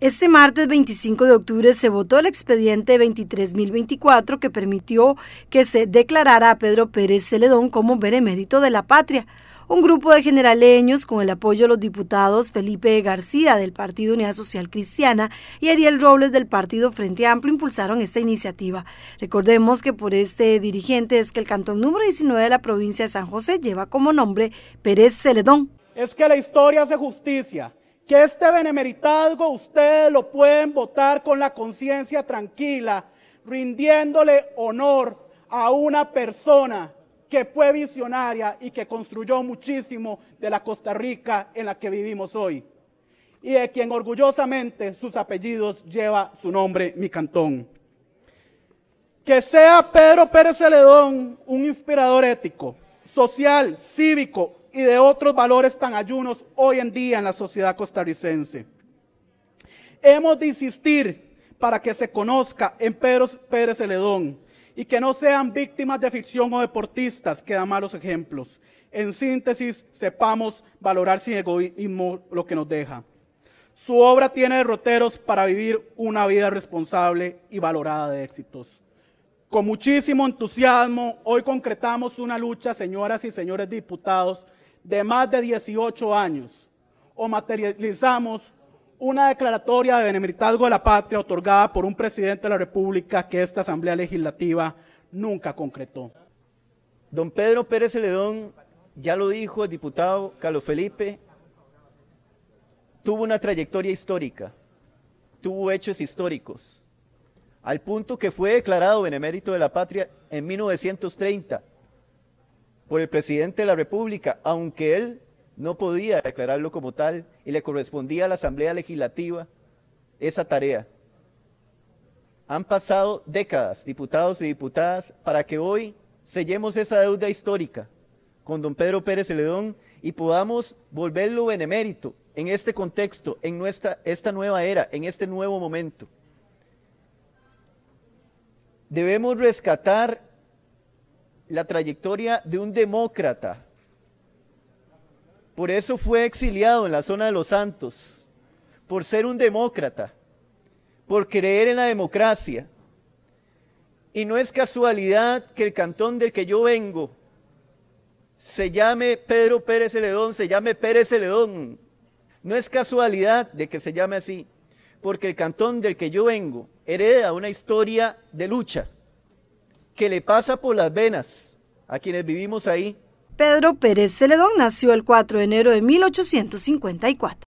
Este martes 25 de octubre se votó el expediente 23.024 que permitió que se declarara a Pedro Pérez Celedón como benemérito de la patria. Un grupo de generaleños, con el apoyo de los diputados Felipe García del Partido Unidad Social Cristiana y Ariel Robles del Partido Frente Amplio, impulsaron esta iniciativa. Recordemos que por este dirigente es que el cantón número 19 de la provincia de San José lleva como nombre Pérez Celedón. Es que la historia hace justicia que este benemeritazgo ustedes lo pueden votar con la conciencia tranquila, rindiéndole honor a una persona que fue visionaria y que construyó muchísimo de la Costa Rica en la que vivimos hoy, y de quien orgullosamente sus apellidos lleva su nombre, mi cantón. Que sea Pedro Pérez Celedón un inspirador ético, social, cívico, y de otros valores tan ayunos hoy en día en la sociedad costarricense. Hemos de insistir para que se conozca en Pérez Celedón y que no sean víctimas de ficción o deportistas que dan malos ejemplos. En síntesis, sepamos valorar sin egoísmo lo que nos deja. Su obra tiene derroteros para vivir una vida responsable y valorada de éxitos. Con muchísimo entusiasmo, hoy concretamos una lucha, señoras y señores diputados, de más de 18 años o materializamos una declaratoria de benemeritazgo de la patria otorgada por un presidente de la República que esta Asamblea Legislativa nunca concretó. Don Pedro Pérez Celedón, ya lo dijo el diputado Carlos Felipe, tuvo una trayectoria histórica, tuvo hechos históricos, al punto que fue declarado benemérito de la patria en 1930 por el presidente de la República, aunque él no podía declararlo como tal y le correspondía a la Asamblea Legislativa esa tarea. Han pasado décadas, diputados y diputadas, para que hoy sellemos esa deuda histórica con don Pedro Pérez Celedón y podamos volverlo benemérito en este contexto, en nuestra, esta nueva era, en este nuevo momento. Debemos rescatar la trayectoria de un demócrata. Por eso fue exiliado en la zona de los santos, por ser un demócrata, por creer en la democracia. Y no es casualidad que el cantón del que yo vengo se llame Pedro Pérez Celedón, se llame Pérez Celedón. No es casualidad de que se llame así, porque el cantón del que yo vengo hereda una historia de lucha que le pasa por las venas a quienes vivimos ahí. Pedro Pérez Celedón nació el 4 de enero de 1854.